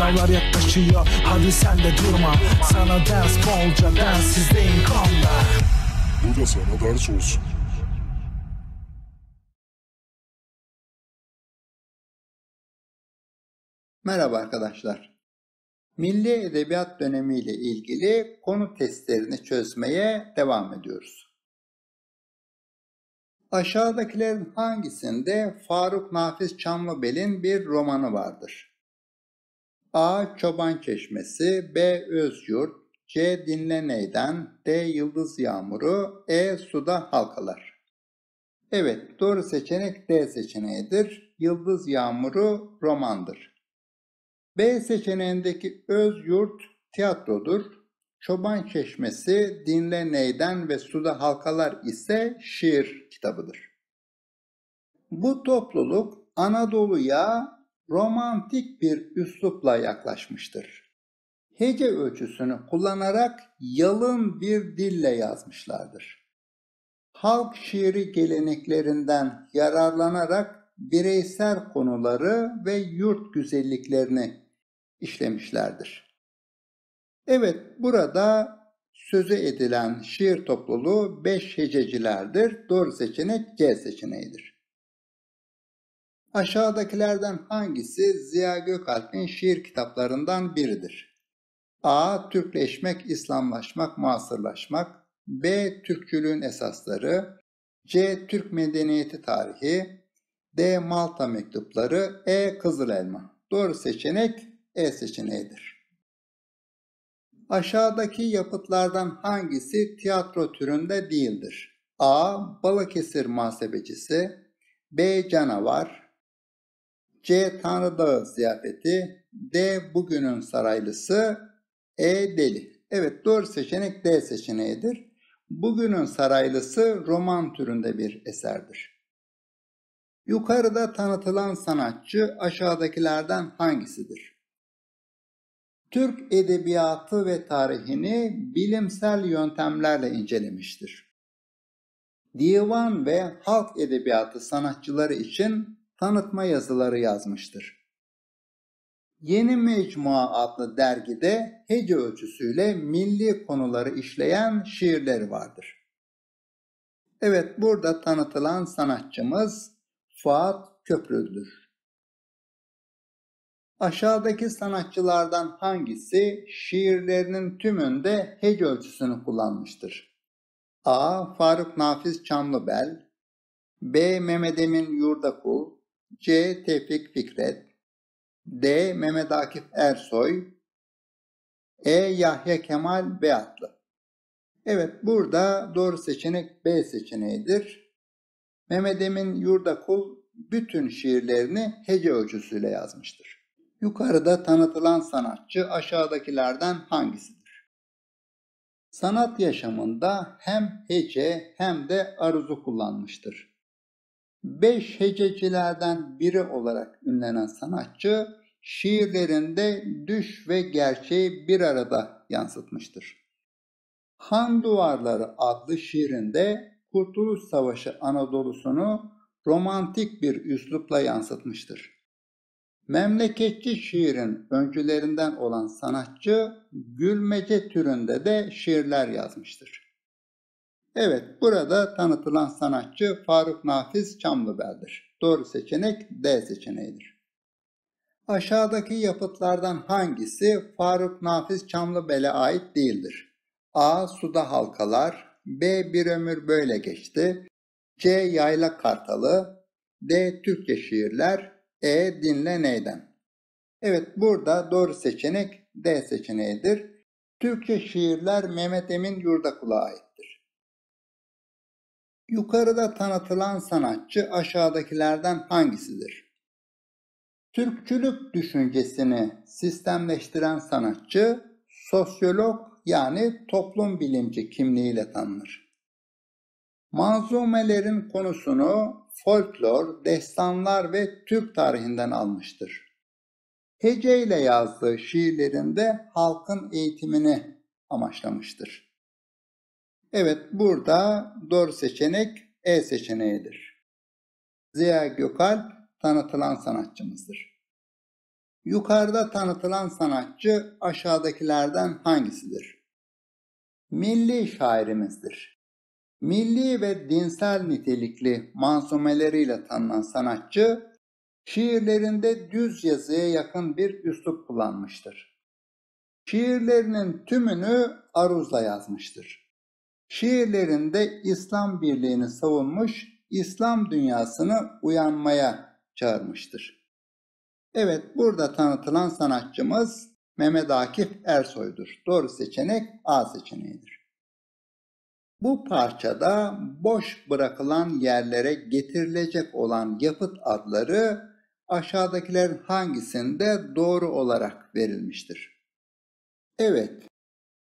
Sınavlar yaklaşıyor hadi sen de durma Sana ders bolca densizdeyim kanla Bu da sana ders olsun Merhaba arkadaşlar. Milli Edebiyat Dönemi ile ilgili konu testlerini çözmeye devam ediyoruz. Aşağıdakilerin hangisinde Faruk Nafiz Çamlıbel'in bir romanı vardır? A. Çoban Çeşmesi B. Özyurt C. Dinle Neyden D. Yıldız Yağmuru E. Suda Halkalar Evet doğru seçenek D seçeneğidir. Yıldız Yağmuru romandır. B seçeneğindeki öz yurt tiyatrodur. Çoban Çeşmesi, Dinle Neyden ve Suda Halkalar ise şiir kitabıdır. Bu topluluk Anadolu'ya romantik bir üslupla yaklaşmıştır. Hece ölçüsünü kullanarak yalın bir dille yazmışlardır. Halk şiiri geleneklerinden yararlanarak bireysel konuları ve yurt güzelliklerini işlemişlerdir. Evet, burada sözü edilen şiir topluluğu 5 hececilerdir. Doğru seçenek C seçeneğidir. Aşağıdakilerden hangisi Ziya Gökalp'in şiir kitaplarından biridir? A. Türkleşmek, İslamlaşmak, Muasırlaşmak B. Türkçülüğün esasları C. Türk medeniyeti tarihi D. Malta mektupları E. Kızıl elma Doğru seçenek E seçeneğidir. Aşağıdaki yapıtlardan hangisi tiyatro türünde değildir? A. Balıkesir muhasebecisi B. Canavar C. Tanrı Dağı ziyafeti. D. Bugünün saraylısı. E. Deli. Evet doğru seçenek D seçeneğidir. Bugünün saraylısı roman türünde bir eserdir. Yukarıda tanıtılan sanatçı aşağıdakilerden hangisidir? Türk edebiyatı ve tarihini bilimsel yöntemlerle incelemiştir. Divan ve halk edebiyatı sanatçıları için tanıtma yazıları yazmıştır. Yeni Mecmua adlı dergide hece ölçüsüyle milli konuları işleyen şiirleri vardır. Evet burada tanıtılan sanatçımız Fuat Köprülü'dür. Aşağıdaki sanatçılardan hangisi şiirlerinin tümünde hece ölçüsünü kullanmıştır? A. Faruk Nafiz Çamlıbel B. Mehmet Emin Yurdakul C. Tevfik Fikret D. Mehmet Akif Ersoy E. Yahya Kemal Beyatlı Evet burada doğru seçenek B seçeneğidir. Mehmet Emin Yurdakul bütün şiirlerini hece ölçüsüyle yazmıştır. Yukarıda tanıtılan sanatçı aşağıdakilerden hangisidir? Sanat yaşamında hem hece hem de aruzu kullanmıştır. Beş hececilerden biri olarak ünlenen sanatçı şiirlerinde düş ve gerçeği bir arada yansıtmıştır. Han Duvarları adlı şiirinde Kurtuluş Savaşı Anadolu'sunu romantik bir üslupla yansıtmıştır. Memleketçi şiirin öncülerinden olan sanatçı gülmece türünde de şiirler yazmıştır. Evet, burada tanıtılan sanatçı Faruk Nafiz Çamlıbel'dir. Doğru seçenek D seçeneğidir. Aşağıdaki yapıtlardan hangisi Faruk Nafiz Çamlıbel'e ait değildir? A. Suda Halkalar B. Bir Ömür Böyle Geçti C. Yayla Kartalı D. Türkçe Şiirler E. Dinle Neyden Evet burada doğru seçenek D seçeneğidir. Türkçe şiirler Mehmet Emin Yurdakul'a ait. Yukarıda tanıtılan sanatçı aşağıdakilerden hangisidir? Türkçülük düşüncesini sistemleştiren sanatçı sosyolog yani toplum bilimci kimliğiyle tanınır. Manzumelerin konusunu folklor, destanlar ve Türk tarihinden almıştır. Hece ile yazdığı şiirlerinde halkın eğitimini amaçlamıştır. Evet burada doğru seçenek E seçeneğidir. Ziya Gökalp tanıtılan sanatçımızdır. Yukarıda tanıtılan sanatçı aşağıdakilerden hangisidir? Milli şairimizdir. Milli ve dinsel nitelikli mansumeleriyle tanınan sanatçı, şiirlerinde düz yazıya yakın bir üslup kullanmıştır. Şiirlerinin tümünü aruzla yazmıştır. Şiirlerinde İslam birliğini savunmuş, İslam dünyasını uyanmaya çağırmıştır. Evet, burada tanıtılan sanatçımız Mehmet Akif Ersoy'dur. Doğru seçenek A seçeneğidir. Bu parçada boş bırakılan yerlere getirilecek olan yapıt adları aşağıdakilerin hangisinde doğru olarak verilmiştir? Evet,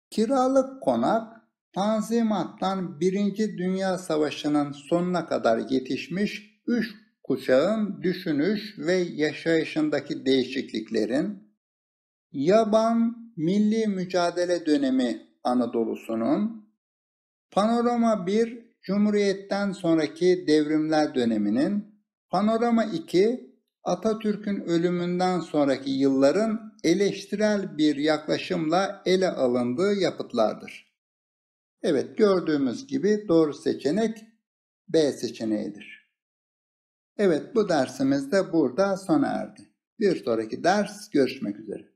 kiralık konak Tanzimat'tan Birinci Dünya Savaşı'nın sonuna kadar yetişmiş üç kuşağın düşünüş ve yaşayışındaki değişikliklerin, yaban milli mücadele dönemi Anadolu'sunun, panorama 1 Cumhuriyet'ten sonraki devrimler döneminin, panorama 2 Atatürk'ün ölümünden sonraki yılların eleştirel bir yaklaşımla ele alındığı yapıtlardır. Evet gördüğümüz gibi doğru seçenek B seçeneğidir. Evet bu dersimiz de burada sona erdi. Bir sonraki ders görüşmek üzere.